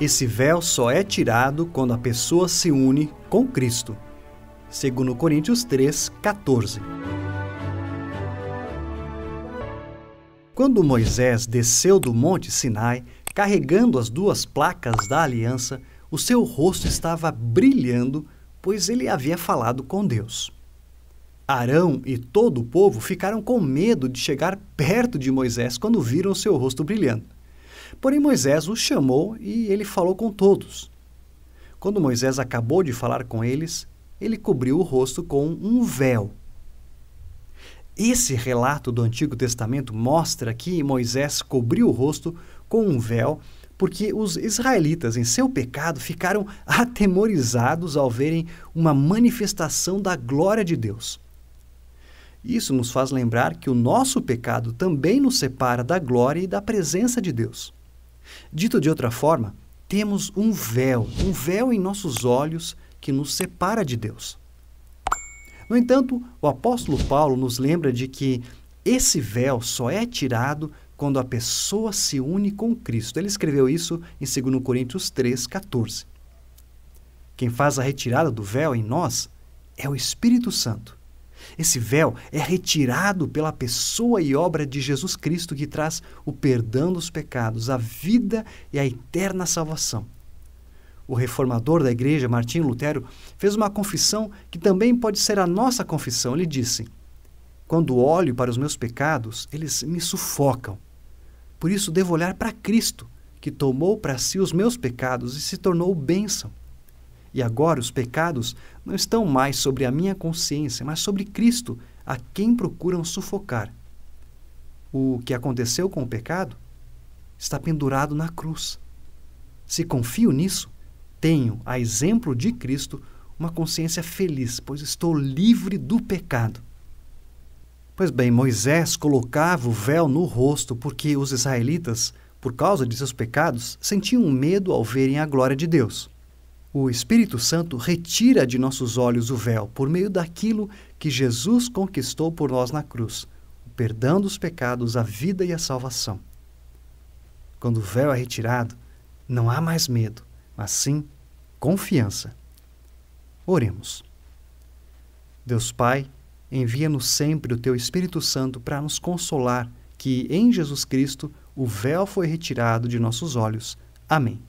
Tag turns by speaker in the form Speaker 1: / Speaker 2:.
Speaker 1: Esse véu só é tirado quando a pessoa se une com Cristo. Segundo Coríntios 3, 14. Quando Moisés desceu do monte Sinai, carregando as duas placas da aliança, o seu rosto estava brilhando, pois ele havia falado com Deus. Arão e todo o povo ficaram com medo de chegar perto de Moisés quando viram seu rosto brilhando. Porém, Moisés os chamou e ele falou com todos. Quando Moisés acabou de falar com eles, ele cobriu o rosto com um véu. Esse relato do Antigo Testamento mostra que Moisés cobriu o rosto com um véu, porque os israelitas, em seu pecado, ficaram atemorizados ao verem uma manifestação da glória de Deus. Isso nos faz lembrar que o nosso pecado também nos separa da glória e da presença de Deus. Dito de outra forma, temos um véu, um véu em nossos olhos que nos separa de Deus. No entanto, o apóstolo Paulo nos lembra de que esse véu só é tirado quando a pessoa se une com Cristo. Ele escreveu isso em 2 Coríntios 3,14. Quem faz a retirada do véu em nós é o Espírito Santo. Esse véu é retirado pela pessoa e obra de Jesus Cristo que traz o perdão dos pecados, a vida e a eterna salvação. O reformador da igreja, Martim Lutero, fez uma confissão que também pode ser a nossa confissão. Ele disse: Quando olho para os meus pecados, eles me sufocam. Por isso devo olhar para Cristo, que tomou para si os meus pecados e se tornou bênção. E agora os pecados não estão mais sobre a minha consciência, mas sobre Cristo, a quem procuram sufocar. O que aconteceu com o pecado está pendurado na cruz. Se confio nisso, tenho, a exemplo de Cristo, uma consciência feliz, pois estou livre do pecado. Pois bem, Moisés colocava o véu no rosto porque os israelitas, por causa de seus pecados, sentiam medo ao verem a glória de Deus o Espírito Santo retira de nossos olhos o véu por meio daquilo que Jesus conquistou por nós na cruz, o perdão dos pecados, a vida e a salvação. Quando o véu é retirado, não há mais medo, mas sim confiança. Oremos. Deus Pai, envia-nos sempre o teu Espírito Santo para nos consolar que em Jesus Cristo o véu foi retirado de nossos olhos. Amém.